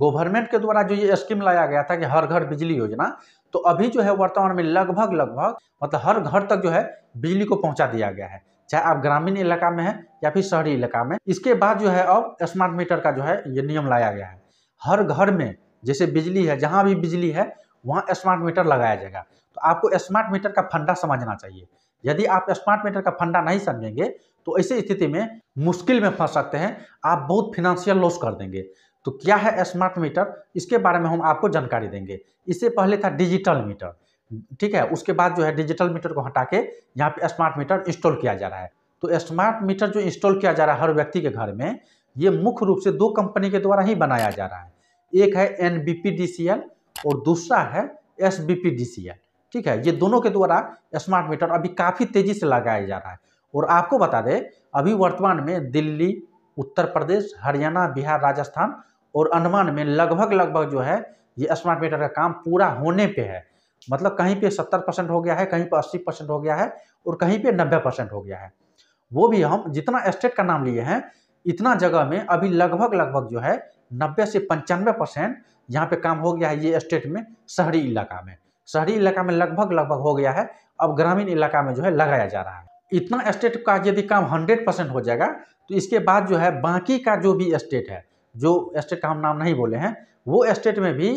government के द्वारा जो ये स्कीम लाया गया था कि हर घर बिजली योजना तो अभी जो है वर्तमान में लगभग लगभग मतलब हर घर तक जो है बिजली को पहुंचा दिया गया है चाहे आप ग्रामीण इलाका में है या फिर शहरी इलाका में इसके बाद जो है अब स्मार्ट मीटर का जो है ये नियम लाया गया है हर घर में जैसे बिजली है जहाँ भी बिजली है वहाँ स्मार्ट मीटर लगाया जाएगा तो आपको स्मार्ट मीटर का फंडा समझना चाहिए यदि आप स्मार्ट मीटर का फंडा नहीं समझेंगे तो ऐसी स्थिति में मुश्किल में फंस सकते हैं आप बहुत फिनेंशियल लॉस कर देंगे तो क्या है स्मार्ट मीटर इसके बारे में हम आपको जानकारी देंगे इससे पहले था डिजिटल मीटर ठीक है उसके बाद जो है डिजिटल मीटर को हटा के यहाँ पे स्मार्ट मीटर इंस्टॉल किया जा रहा है तो स्मार्ट मीटर जो इंस्टॉल किया जा रहा है हर व्यक्ति के घर में ये मुख्य रूप से दो कंपनी के द्वारा ही बनाया जा रहा है एक है एन और दूसरा है एस ठीक है ये दोनों के द्वारा स्मार्ट मीटर अभी काफ़ी तेज़ी से लगाया जा रहा है और आपको बता दें अभी वर्तमान में दिल्ली उत्तर प्रदेश हरियाणा बिहार राजस्थान और अंडमान में लगभग लगभग जो है ये स्मार्ट मीटर का काम पूरा होने पे है मतलब कहीं पे 70 परसेंट हो गया है कहीं पे 80 परसेंट हो गया है और कहीं पे 90 परसेंट हो गया है वो भी हम जितना स्टेट का नाम लिए हैं इतना जगह में अभी लगभग लगभग जो है 90 से पंचानवे परसेंट यहाँ पे काम हो गया है ये स्टेट में शहरी इलाका में शहरी इलाका में लगभग लगभग हो गया है अब ग्रामीण इलाका में जो है लगाया जा रहा है इतना स्टेट का यदि काम हंड्रेड परसेंट हो जाएगा तो इसके बाद जो है बाकी का जो भी स्टेट है जो स्टेट का हम नाम नहीं बोले हैं वो स्टेट में भी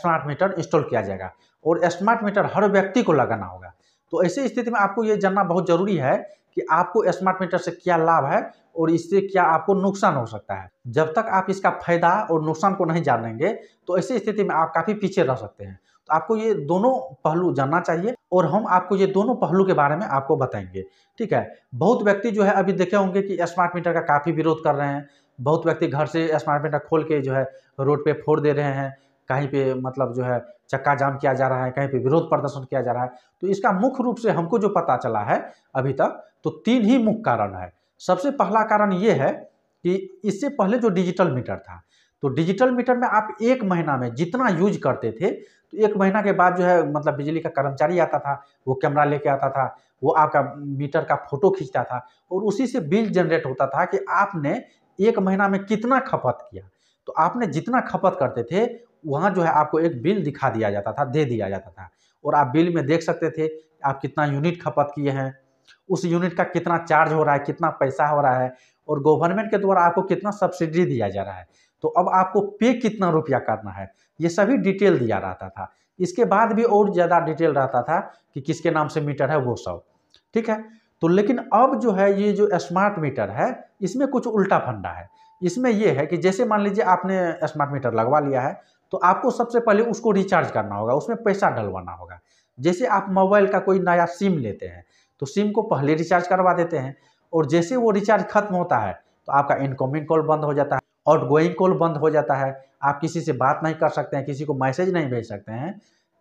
स्मार्ट मीटर इंस्टॉल किया जाएगा और स्मार्ट मीटर हर व्यक्ति को लगाना होगा तो ऐसी स्थिति में आपको ये जानना बहुत ज़रूरी है कि आपको स्मार्ट मीटर से क्या लाभ है और इससे क्या आपको नुकसान हो सकता है जब तक आप इसका फायदा और नुकसान को नहीं जानेंगे तो ऐसी स्थिति में आप काफ़ी पीछे रह सकते हैं तो आपको ये दोनों पहलू जानना चाहिए और हम आपको ये दोनों पहलू के बारे में आपको बताएंगे ठीक है बहुत व्यक्ति जो है अभी देखे होंगे कि स्मार्ट मीटर का काफ़ी विरोध कर रहे हैं बहुत व्यक्ति घर से स्मार्ट मीटर खोल के जो है रोड पे फोड़ दे रहे हैं कहीं पे मतलब जो है चक्का जाम किया जा रहा है कहीं पे विरोध प्रदर्शन किया जा रहा है तो इसका मुख्य रूप से हमको जो पता चला है अभी तक तो तीन ही मुख्य कारण है सबसे पहला कारण ये है कि इससे पहले जो डिजिटल मीटर था तो डिजिटल मीटर में आप एक महीना में जितना यूज करते थे तो एक महीना के बाद जो है मतलब बिजली का कर्मचारी आता था वो कैमरा लेके आता था वो आपका मीटर का फोटो खींचता था और उसी से बिल जनरेट होता था कि आपने एक महीना में कितना खपत किया तो आपने जितना खपत करते थे वहाँ जो है आपको एक बिल दिखा दिया जाता था दे दिया जाता था और आप बिल में देख सकते थे आप कितना यूनिट खपत किए हैं उस यूनिट का कितना चार्ज हो रहा है कितना पैसा हो रहा है और गवर्नमेंट के द्वारा आपको कितना सब्सिडी दिया जा रहा है तो अब आपको पे कितना रुपया करना है ये सभी डिटेल दिया रहता था इसके बाद भी और ज़्यादा डिटेल रहता था कि किसके नाम से मीटर है वो सब ठीक है तो लेकिन अब जो है ये जो स्मार्ट मीटर है इसमें कुछ उल्टा फंडा है इसमें यह है कि जैसे मान लीजिए आपने स्मार्ट मीटर लगवा लिया है तो आपको सबसे पहले उसको रिचार्ज करना होगा उसमें पैसा डलवाना होगा जैसे आप मोबाइल का कोई नया सिम लेते हैं तो सिम को पहले रिचार्ज करवा देते हैं और जैसे वो रिचार्ज खत्म होता है तो आपका इनकमिंग कॉल बंद हो जाता है आउट गोइंग कॉल बंद हो जाता है आप किसी से बात नहीं कर सकते हैं किसी को मैसेज नहीं भेज सकते हैं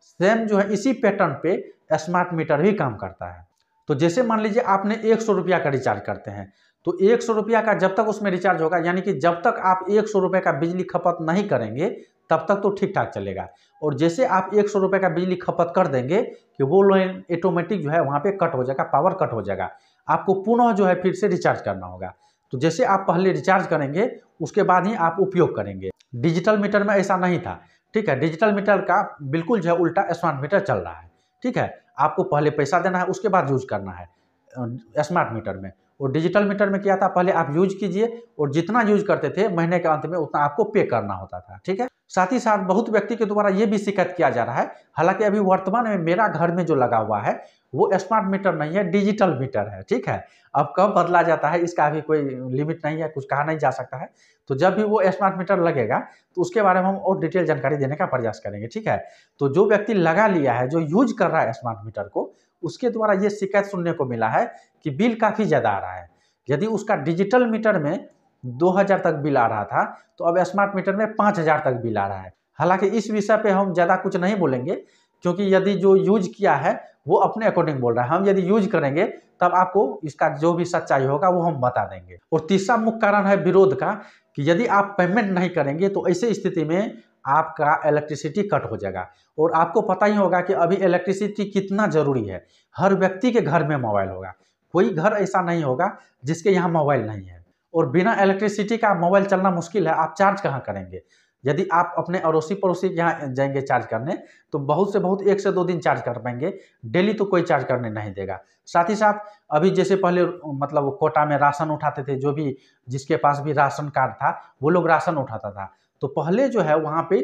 सेम जो है इसी पैटर्न पे स्मार्ट मीटर भी काम करता है तो जैसे मान लीजिए आपने एक सौ रुपया का रिचार्ज करते हैं तो एक सौ रुपया का जब तक उसमें रिचार्ज होगा यानी कि जब तक आप एक सौ रुपये का बिजली खपत नहीं करेंगे तब तक तो ठीक ठाक चलेगा और जैसे आप एक सौ रुपये का बिजली खपत कर देंगे कि वो लाइन ऑटोमेटिक जो है वहाँ पे कट हो जाएगा पावर कट हो जाएगा आपको पुनः जो है फिर से रिचार्ज करना होगा तो जैसे आप पहले रिचार्ज करेंगे उसके बाद ही आप उपयोग करेंगे डिजिटल मीटर में ऐसा नहीं था ठीक है डिजिटल मीटर का बिल्कुल जो है उल्टा स्मार्ट मीटर चल रहा है ठीक है आपको पहले पैसा देना है उसके बाद यूज करना है स्मार्ट मीटर में और डिजिटल मीटर में क्या था पहले आप यूज कीजिए और जितना यूज करते थे महीने के अंत में उतना आपको पे करना होता था ठीक है साथ ही साथ बहुत व्यक्ति के द्वारा ये भी शिकायत किया जा रहा है हालांकि अभी वर्तमान में मेरा घर में जो लगा हुआ है वो स्मार्ट मीटर नहीं है डिजिटल मीटर है ठीक है अब कब बदला जाता है इसका अभी कोई लिमिट नहीं है कुछ कहा नहीं जा सकता है तो जब भी वो स्मार्ट मीटर लगेगा तो उसके बारे में हम और डिटेल जानकारी देने का प्रयास करेंगे ठीक है तो जो व्यक्ति लगा लिया है जो यूज कर रहा है स्मार्ट मीटर को उसके द्वारा ये शिकायत सुनने को मिला है कि बिल काफ़ी ज़्यादा आ रहा है यदि उसका डिजिटल मीटर में 2000 तक बिल आ रहा था तो अब स्मार्ट मीटर में 5000 तक बिल आ रहा है हालांकि इस विषय पे हम ज़्यादा कुछ नहीं बोलेंगे क्योंकि यदि जो यूज किया है वो अपने अकॉर्डिंग बोल रहा है हम यदि यूज करेंगे तब आपको इसका जो भी सच्चाई होगा वो हम बता देंगे और तीसरा मुख्य कारण है विरोध का कि यदि आप पेमेंट नहीं करेंगे तो ऐसी स्थिति में आपका इलेक्ट्रिसिटी कट हो जाएगा और आपको पता ही होगा कि अभी इलेक्ट्रिसिटी कितना ज़रूरी है हर व्यक्ति के घर में मोबाइल होगा कोई घर ऐसा नहीं होगा जिसके यहाँ मोबाइल नहीं है और बिना इलेक्ट्रिसिटी का मोबाइल चलना मुश्किल है आप चार्ज कहाँ करेंगे यदि आप अपने अड़ोसी पड़ोसी यहाँ जाएंगे चार्ज करने तो बहुत से बहुत एक से दो दिन चार्ज कर पाएंगे डेली तो कोई चार्ज करने नहीं देगा साथ ही साथ अभी जैसे पहले मतलब वो कोटा में राशन उठाते थे जो भी जिसके पास भी राशन कार्ड था वो लोग राशन उठाता था तो पहले जो है वहाँ पे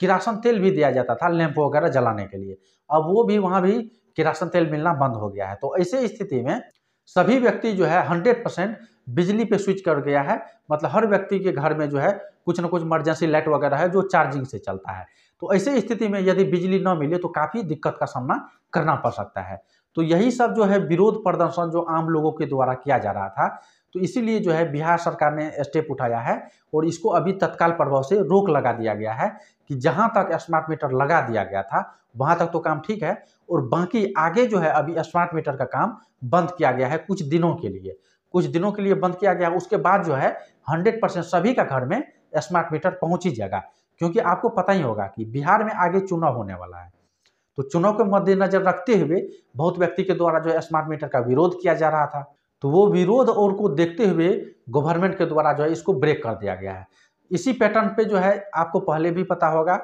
किरासन तेल भी दिया जाता था लैंप वगैरह जलाने के लिए अब वो भी वहाँ भी किरासन तेल मिलना बंद हो गया है तो ऐसे स्थिति में सभी व्यक्ति जो है हंड्रेड परसेंट बिजली पे स्विच कर गया है मतलब हर व्यक्ति के घर में जो है कुछ ना कुछ इमरजेंसी लाइट वगैरह है जो चार्जिंग से चलता है तो ऐसे स्थिति में यदि बिजली न मिले तो काफ़ी दिक्कत का सामना करना पड़ सकता है तो यही सब जो है विरोध प्रदर्शन जो आम लोगों के द्वारा किया जा रहा था तो इसीलिए जो है बिहार सरकार ने स्टेप उठाया है और इसको अभी तत्काल प्रभाव से रोक लगा दिया गया है कि जहां तक स्मार्ट मीटर लगा दिया गया था वहां तक तो काम ठीक है और बाकी आगे जो है अभी स्मार्ट मीटर का काम बंद किया गया है कुछ दिनों के लिए कुछ दिनों के लिए बंद किया गया उसके बाद जो है हंड्रेड परसेंट सभी का घर में स्मार्ट मीटर पहुंच ही जाएगा क्योंकि आपको पता ही होगा कि बिहार में आगे चुनाव होने वाला है तो चुनाव के मद्देनजर रखते हुए बहुत व्यक्ति के द्वारा जो है स्मार्ट मीटर का विरोध किया जा रहा था तो वो विरोध और को देखते हुए गवर्नमेंट के द्वारा जो है इसको ब्रेक कर दिया गया है इसी पैटर्न पे जो है आपको पहले भी पता होगा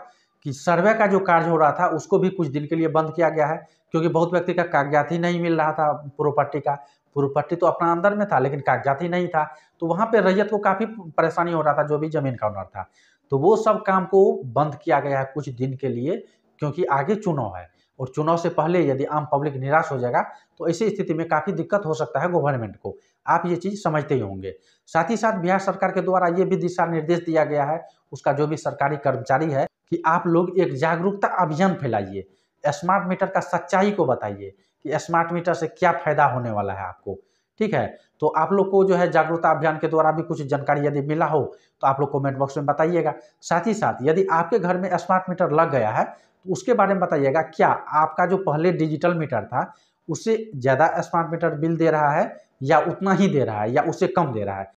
कि सर्वे का जो कार्य हो रहा था उसको भी कुछ दिन के लिए बंद किया गया है क्योंकि बहुत व्यक्ति का कागजात ही नहीं मिल रहा था प्रॉपर्टी का पट्टी तो अपना अंदर में था लेकिन कागजात ही नहीं था तो वहाँ पर रैयत को काफ़ी परेशानी हो रहा था जो भी जमीन का ऑनर था तो वो सब काम को बंद किया गया है कुछ दिन के लिए क्योंकि आगे चुनाव है और चुनाव से पहले यदि आम पब्लिक निराश हो जाएगा तो ऐसी स्थिति में काफ़ी दिक्कत हो सकता है गवर्नमेंट को आप ये चीज़ समझते ही होंगे साथ ही साथ बिहार सरकार के द्वारा ये भी दिशा निर्देश दिया गया है उसका जो भी सरकारी कर्मचारी है कि आप लोग एक जागरूकता अभियान फैलाइए स्मार्ट मीटर का सच्चाई को बताइए कि स्मार्ट मीटर से क्या फायदा होने वाला है आपको ठीक है तो आप लोग को जो है जागरूकता अभियान के द्वारा भी कुछ जानकारी यदि मिला हो तो आप लोग कमेंट बॉक्स में बताइएगा साथ ही साथ यदि आपके घर में स्मार्ट मीटर लग गया है तो उसके बारे में बताइएगा क्या आपका जो पहले डिजिटल मीटर था उससे ज़्यादा स्मार्ट मीटर बिल दे रहा है या उतना ही दे रहा है या उससे कम दे रहा है